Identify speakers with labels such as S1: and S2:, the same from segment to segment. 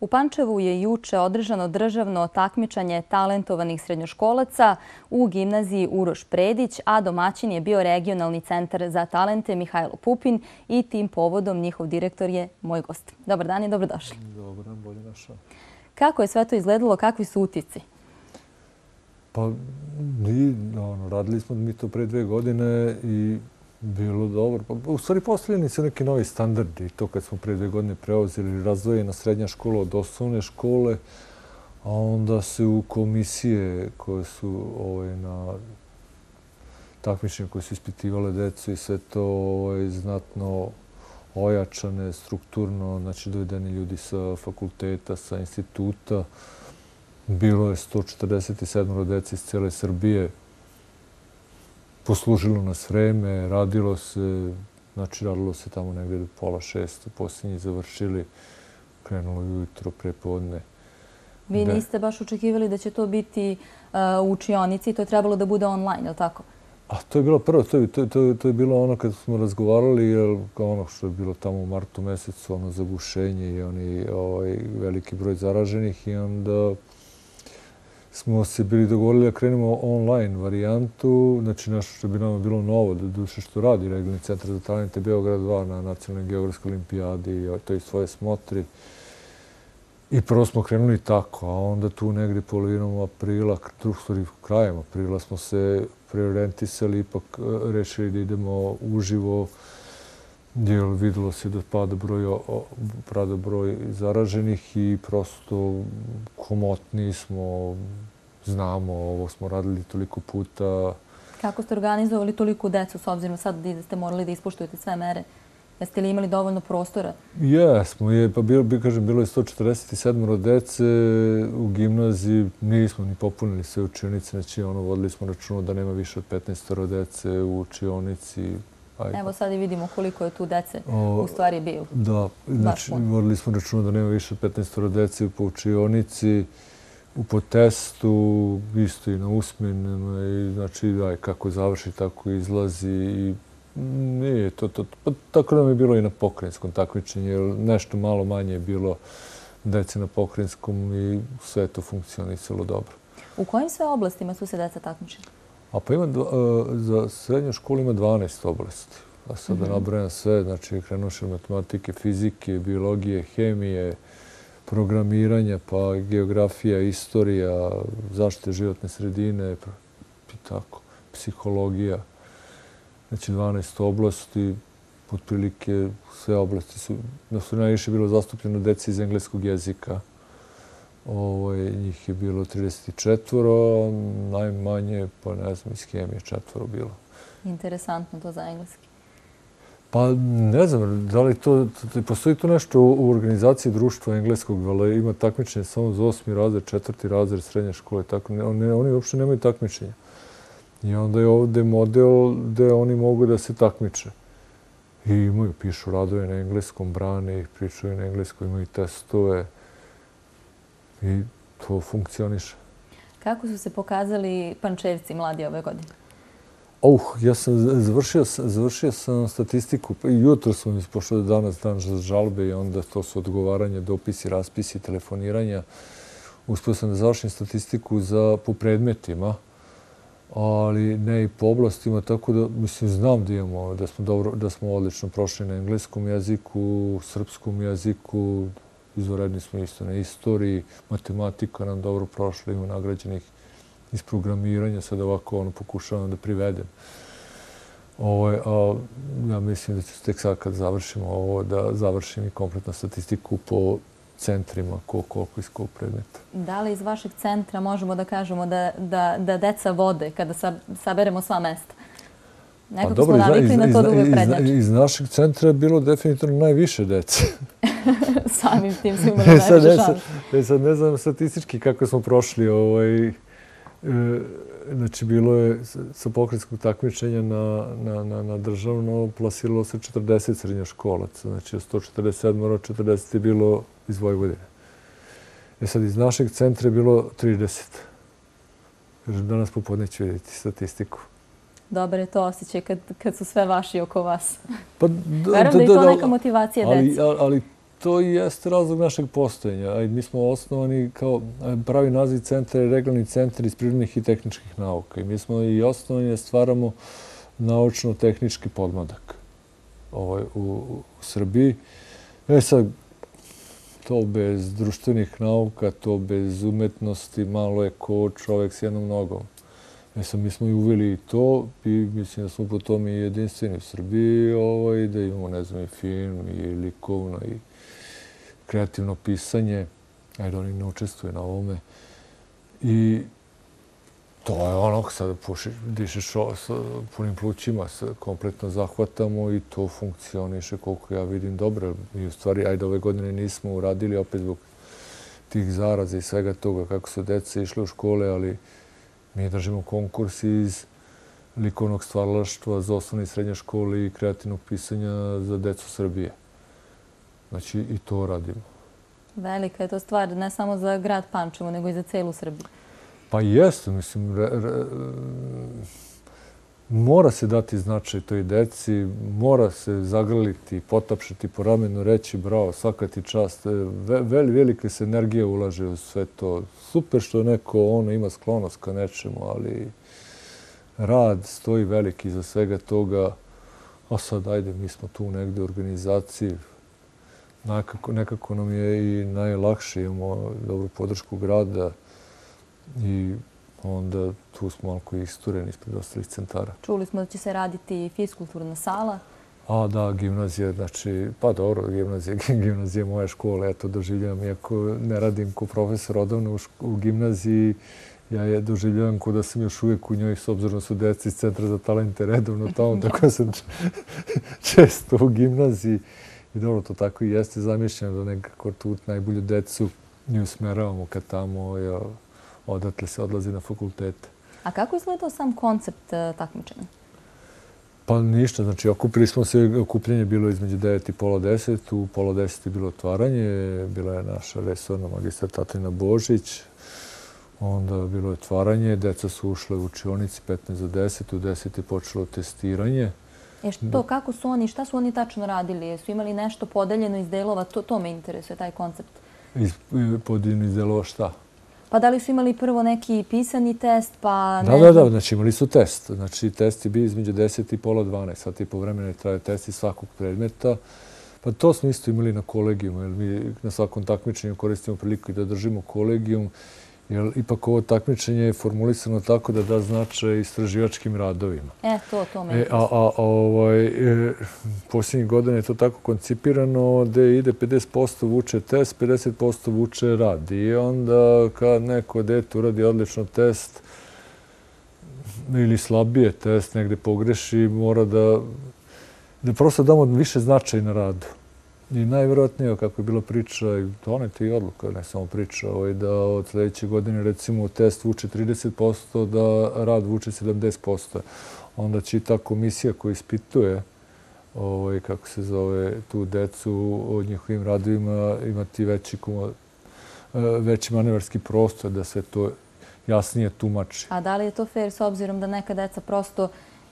S1: U Pančevu je juče održano državno takmičanje talentovanih srednjoškolaca u gimnaziji Uroš Predić, a domaćin je bio regionalni centar za talente Mihajlo Pupin i tim povodom njihov direktor je moj gost. Dobar dan i dobrodošli.
S2: Dobar dan, bolje našao.
S1: Kako je sve to izgledalo? Kakvi su utici?
S2: Pa, ono, radili smo mi to pre dve godine i Bilo dobro. Pa, u stvari postavljeni su neki novi standardi. To kad smo prije dvije godine preozili razvojena srednja škola od osnovne škole, a onda se u komisije koje su ovaj, na takmičnje koje su ispitivale djecu i sve to ovaj, znatno ojačane strukturno, znači dovedeni ljudi sa fakulteta, sa instituta. Bilo je 147 rodeca iz cijele Srbije poslužilo nas vreme, radilo se, znači radilo se tamo negdje do pola šesto, posljednji završili, krenulo jutro, prepodne. Vi niste
S1: baš očekivali da će to biti e, u učionici i to je trebalo da bude online, je li tako?
S2: A to je bilo prvo, to je bilo ono kad smo razgovarali, ono što je bilo tamo u martu mesecu, ono zagušenje i oni ovaj, veliki broj zaraženih i onda smo se bili dogovorili da krenemo online varijantu, znači nešto što bi nam bilo novo, da duše što radi Regulni centar za talente Beograd 2 na Nacionalnoj geografskoj olimpijadi, to i svoje smotri. I prvo smo krenuli tako, a onda tu negdje polovinom aprila, struktori krajem aprila, smo se preorientisali, ipak e, rešili da idemo uživo, jer videlo se da pada broj, pada broj zaraženih i prosto komotni smo, znamo, ovo smo radili toliko puta.
S1: Kako ste organizovali toliko decu s obzirom sad da ste morali da ispoštujete sve mere? Jeste li imali dovoljno prostora?
S2: Jesmo, je, pa bilo, bi, kažem, bilo je 147 rodice u gimnaziji. Nismo ni popunili sve učionice, znači ono, vodili smo računu da nema više od 15 rodice u učionici. Pa
S1: Evo pa. sad i vidimo koliko je tu dece u stvari bilo. Da, znači
S2: morali smo računati da nema više 15-ora dece u poučionici, u potestu, isto i na usmjenima. Znači, aj, kako završi, tako izlazi. Mm, nije to to. Pa tako nam je bilo i na pokrenjskom takvičenju. Nešto malo manje je bilo dece na pokrenjskom i sve je to funkcionisalo dobro.
S1: U kojim sve oblastima su se deca takmičili?
S2: A pa ima, e, za srednju školu ima 12 oblasti. A sad da mhm. nabrojam sve, znači krenuši od matematike, fizike, biologije, hemije, programiranja, pa geografija, istorija, zaštite životne sredine, pa, tako, psihologija. Znači 12 oblasti, potprilike sve oblasti su, na su najviše bilo zastupljeno deci iz engleskog jezika. Ovaj, njih je bilo 34, najmanje, pa ne znam, iz kem je četvoro bilo.
S1: Interesantno to za engleski.
S2: Pa ne znam, da li to, postoji to nešto u organizaciji društva engleskog, ali ima takmičenje samo za osmi razred, četvrti razred srednje škole, tako, oni uopšte nemaju takmičenja. I onda je ovde model gdje oni mogu da se takmiče. I imaju, pišu radove na engleskom, brane ih, pričaju na engleskom, imaju testove i to funkcioniše.
S1: Kako su se pokazali pančevci mladi ove godine?
S2: Uh, ja sam završio, završio sam statistiku. Pa jutro su mi pošlo da danas dan za žalbe i onda to su odgovaranje, dopisi, raspisi, telefoniranja. Uspio sam da završim statistiku za, po predmetima, ali ne i po oblastima, tako da mislim, znam da, imamo, da, smo, dobro, da smo odlično prošli na engleskom jeziku, srpskom jeziku, izvoredni smo isto na istoriji, matematika nam dobro prošla, ima nagrađenih iz programiranja, sad ovako ono pokušavam da privedem. Ovo, a, ja mislim da ću tek sad kad završimo ovo, da završim i kompletnu statistiku po centrima ko, koliko iz kog predmeta.
S1: Da li iz vašeg centra možemo da kažemo da, da, da deca vode kada sa, saberemo sva mesta? Nekako pa dobro, navikli iz, na to iz, da uvijek prednjače. Iz,
S2: iz našeg centra je bilo definitivno najviše dece.
S1: samim tim su imali e, najveće šanse. Sad, e,
S2: sad, sad ne znam statistički kako smo prošli. Ovaj, e, znači, bilo je sa pokretskog takmičenja na, na, na, na državno plasiralo se 40 škola. Znači, 147 mora 40 je bilo iz Vojvodine. E sad, iz našeg centra je bilo 30. Danas popodne ću vidjeti statistiku.
S1: Dobar je to osjećaj kad, kad su sve vaši oko vas. Pa, da, Verujem da, da, da, je to neka motivacija ali, deca.
S2: Ali, ali to i jeste razlog našeg postojenja. Mi smo osnovani kao pravi naziv centra, regionalni centar iz prirodnih i tehničkih nauka. Mi smo i osnovani stvaramo naučno-tehnički podmadak ovaj, u Srbiji. E sad, to bez društvenih nauka, to bez umetnosti, malo je ko čovek s jednom nogom. E sad, mi smo i uvili i to i mislim da smo po i jedinstveni u Srbiji, ovaj, da imamo, ne znam, i film i likovno i kreativno pisanje, Ironik ne učestvuje na ovome. I to je ono, sada dišeš sa punim plućima, se kompletno zahvatamo i to funkcioniše koliko ja vidim dobro. I u stvari, ajde, ove godine nismo uradili, opet zbog tih zaraza i svega toga, kako su djece išli u škole, ali mi držimo konkurs iz likovnog stvaralaštva za osnovne i srednje škole i kreativnog pisanja za djecu Srbije. Znači i to radimo.
S1: Velika je to stvar, ne samo za grad Pančevo, nego i za celu Srbiju.
S2: Pa jeste, mislim, mora se dati značaj toj deci, mora se zagrliti, potapšati po ramenu, reći bravo, svakati čast, e, ve, velike se energije ulaže u sve to. Super što neko ono ima sklonost ka nečemu, ali rad stoji veliki za svega toga. A sad, ajde, mi smo tu negde u organizaciji, nekako, nekako nam je i najlakše, imamo dobru podršku grada i onda tu smo malo istureni ispred ostalih centara.
S1: Čuli smo da će se raditi fizkulturna sala.
S2: A da, gimnazija, znači, pa dobro, gimnazija, gimnazija moje škole, ja to doživljam, iako ne radim ko profesor odavno u, gimnaziji, ja je doživljavam ko da sam još uvijek u njoj, s obzirom su deci iz Centra za talente redovno tamo, tako sam često u gimnaziji. I dobro, to tako i jeste zamišljeno da nekako tu najbolju decu ne usmeravamo kad tamo odatle se odlazi na fakultete.
S1: A kako je izgledao sam koncept e, takmičenja?
S2: Pa ništa, znači okupili smo se, okupljenje je bilo između 9 i pola 10, u pola 10 je bilo otvaranje, bila je naša resorna magistra Tatrina Božić, onda je bilo otvaranje, deca su ušle u učionici 15 za 10, u 10 je počelo testiranje,
S1: E što, kako su oni, šta su oni tačno radili? Su imali nešto podeljeno iz delova? To, to me interesuje, taj koncept.
S2: Iz, podeljeno iz delova šta?
S1: Pa da li su imali prvo neki pisani test? Pa da, ne... da, da,
S2: znači imali su test. Znači test je bio između 10 i pola 12, sat i po vremena traje test iz svakog predmeta. Pa to smo isto imali na kolegijumu, jer mi na svakom takmičenju koristimo priliku i da držimo kolegijum jer ipak ovo takmičenje je formulisano tako da da značaj istraživačkim radovima. E,
S1: to, to me interesuje.
S2: A, a ovaj, e, posljednjih je to tako koncipirano da ide 50% vuče test, 50% vuče rad. I onda kad neko dete uradi odlično test ili slabije test, negde pogreši, mora da, da prosto damo više značaj na radu. I najvjerojatnije, kako je bilo priča, i doneti i odluka, ne samo priča, ovaj, da od sljedeće godine, recimo, test vuče 30%, da rad vuče 70%. Onda će i ta komisija koja ispituje, ovaj, kako se zove, tu decu o njihovim radovima imati veći, kuma, e, veći manevarski prostor da se to jasnije tumači.
S1: A da li je to fair s obzirom da neka deca prosto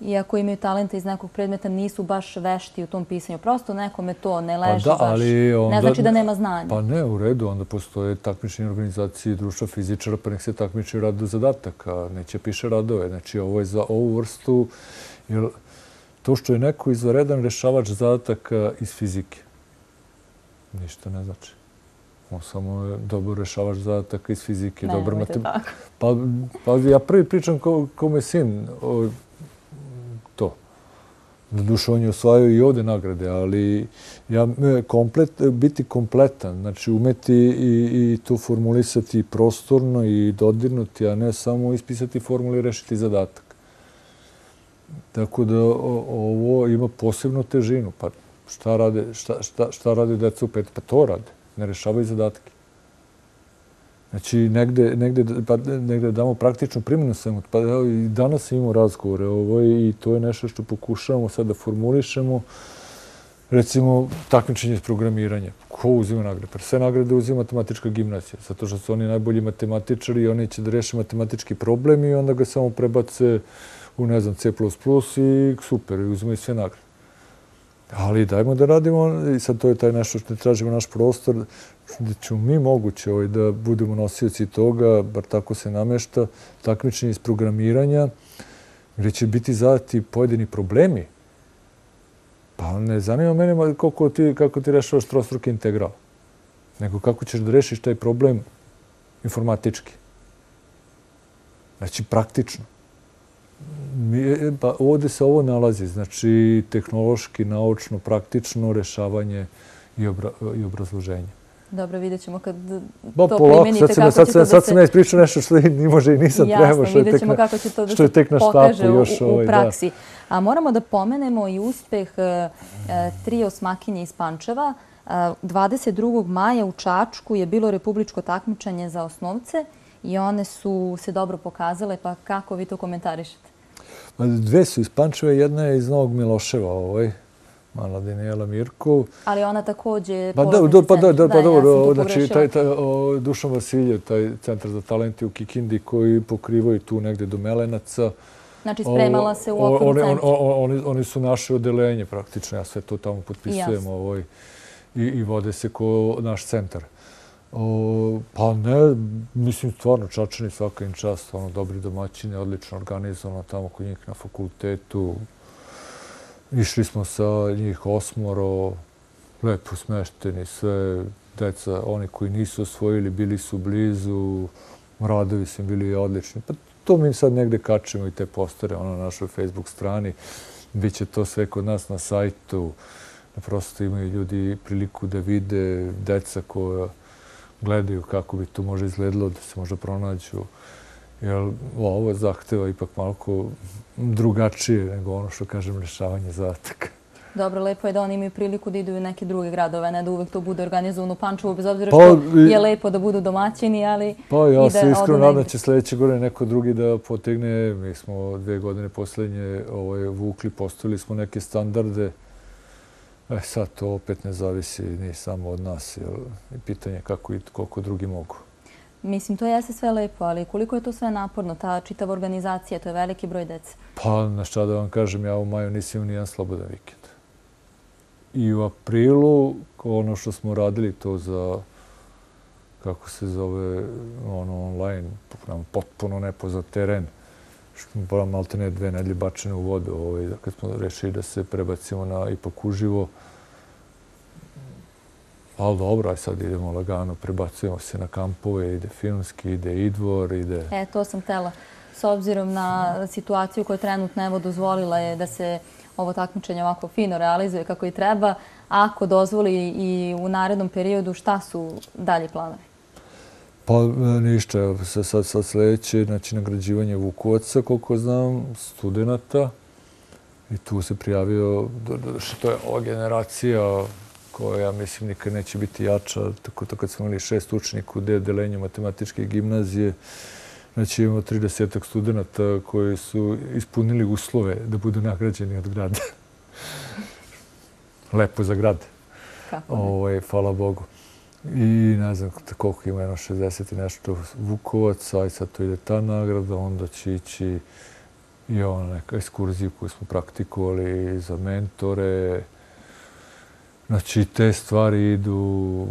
S1: iako imaju talenta iz nekog predmeta, nisu baš vešti u tom pisanju. Prosto nekome to ne pa leži pa da, ali baš, onda, ne znači da nema znanja.
S2: Pa ne, u redu, onda postoje takmične organizacije društva fizičara, pa nek se takmiči rad do zadataka, neće piše radove. Znači, ovo je za ovu vrstu, jer to što je neko izvaredan rešavač zadataka iz fizike, ništa ne znači. On samo je dobro rešavaš zadataka iz fizike, ne, dobro matematika. Pa, pa ja prvi pričam kome ko sin, o, Doduše, on je osvajao i ovde nagrade, ali biti kompletan, znači umeti i to formulisati prostorno i dodirnuti, a ne samo ispisati formule i rešiti zadatak. Tako da ovo ima posebnu težinu. Pa šta rade deca u pet? Pa to rade, ne rešavaju zadatke. Znači, negde, negde, pa, negde damo praktičnu primjenu svemu. Pa, evo, i danas imamo razgovore ovo i to je nešto što pokušavamo sad da formulišemo. Recimo, takmičenje s programiranje. Ko uzima nagrade? Pre pa, sve nagrade uzima matematička gimnazija, zato što su oni najbolji matematičari i oni će da reše matematički problem i onda ga samo prebace u, ne znam, C++ i super, i uzimaju sve nagrade. Ali dajmo da radimo, i sad to je taj nešto što ne tražimo naš prostor, da ćemo mi moguće ovaj, da budemo nosioci toga, bar tako se namješta, takmični iz programiranja, gdje će biti zadati pojedini problemi. Pa ne zanima mene koliko ti, kako ti rešavaš trostruki integral, nego kako ćeš da rešiš taj problem informatički. Znači, praktično. E, e, pa ovdje se ovo nalazi, znači tehnološki, naučno, praktično rešavanje i obrazloženje.
S1: Dobro, vidjet ćemo kad to primjenite kako će to da se... Sad sam ja
S2: ispričao nešto što ne može i nisam trebao, što je tek na štapu još u ovaj, praksi.
S1: A moramo da pomenemo i uspeh e, tri osmakinje iz Pančeva. 22. maja u Čačku je bilo republičko takmičanje za osnovce i one su se dobro pokazale, pa kako vi to komentarišete?
S2: Dve su iz Pančeva, jedna je iz Novog Miloševa, ovoj, mala Dinijela Mirku.
S1: Ali ona takođe... Pa pa da, pa, pa dobro, znači, taj
S2: Dušan Vasilje, taj centar za talenti u Kikindi koji pokrivaju tu negde do Melenaca. Znači, spremala se u okolju centru. Oni su naše odelenje praktično, ja sve to tamo potpisujem, ovoj, i vode se ko naš centar pa ne, mislim stvarno Čačani svaka im čast, ono, dobri domaćini, odlično organizovano ono, tamo kod njih na fakultetu. Išli smo sa njih osmoro, lepo smešteni sve, deca, oni koji nisu osvojili, bili su blizu, radovi su im bili odlični. Pa to mi sad negde kačemo i te postare ono, na našoj Facebook strani. Biće to sve kod nas na sajtu. Naprosto imaju ljudi priliku da vide deca koja gledaju kako bi to možda izgledalo, da se možda pronađu. Jer ovo zahteva ipak malo drugačije nego ono što kažem rješavanje zataka.
S1: Dobro, lepo je da oni imaju priliku da idu u neke druge gradove, ne da uvek to bude organizovano u Pančevu, bez obzira što pa, je lepo da budu domaćini, ali...
S2: Pa ja se iskreno nadam će sljedeće godine neko drugi da potegne. Mi smo dve godine posljednje ovaj, vukli, postavili smo neke standarde, E, sad to opet ne zavisi ni samo od nas. Pitanje je kako i koliko drugi mogu.
S1: Mislim, to jeste sve lepo, ali koliko je to sve naporno, ta čitava organizacija, to je veliki broj dece?
S2: Pa, na šta da vam kažem, ja u maju nisam imao nijedan slobodan vikend. I u aprilu, ono što smo radili to za, kako se zove, ono, online, potpuno nepoznat teren, Bola Maltene dve nedlje bačene u vodu. Ovaj, kad smo rešili da se prebacimo na ipak uživo, ali dobro, aj sad idemo lagano, prebacujemo se na kampove, ide filmski, ide idvor, ide...
S1: E, to sam tela. S obzirom na situaciju koja trenutno evo dozvolila je da se ovo takmičenje ovako fino realizuje kako i treba, ako dozvoli i u narednom periodu, šta su dalje planove?
S2: Pa e, ništa, se sad sljedeće, znači nagrađivanje Vukovaca, koliko znam, studenta. I tu se prijavio, što je ova generacija koja, ja mislim, nikad neće biti jača. Tako to kad smo imali šest učenika u delenju matematičke gimnazije, znači imamo 30 studenta koji su ispunili uslove da budu nagrađeni od grada. Lepo za grad. Kako ne? Ovaj, hvala Bogu i ne znam koliko ima, jedno 60 i nešto Vukovac, a sad to ide ta nagrada, onda će ići i ona neka ekskurziju koju smo praktikovali za mentore. Znači, te stvari idu,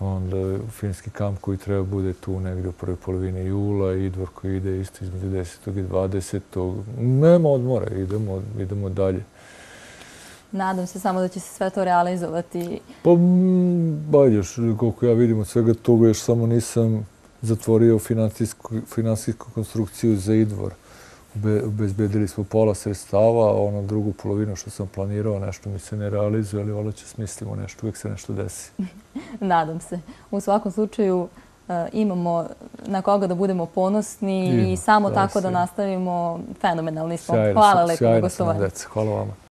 S2: onda finski kamp koji treba bude tu negdje u prvoj polovini jula, idvor koji ide isto između 10. i 20. Nema odmora, idemo, idemo dalje.
S1: Nadam se samo da će se sve to realizovati.
S2: Pa, ba, još, koliko ja vidim od svega toga, još samo nisam zatvorio finansijsku konstrukciju za idvor. Ubezbedili smo pola sredstava, a ono drugu polovinu što sam planirao, nešto mi se ne realizuje, ali ovo će smislimo nešto, uvek se nešto desi.
S1: Nadam se. U svakom slučaju e, imamo na koga da budemo ponosni i samo tako da nastavimo fenomenalni smo. Hvala lepo, gostovanje.
S2: Hvala vama.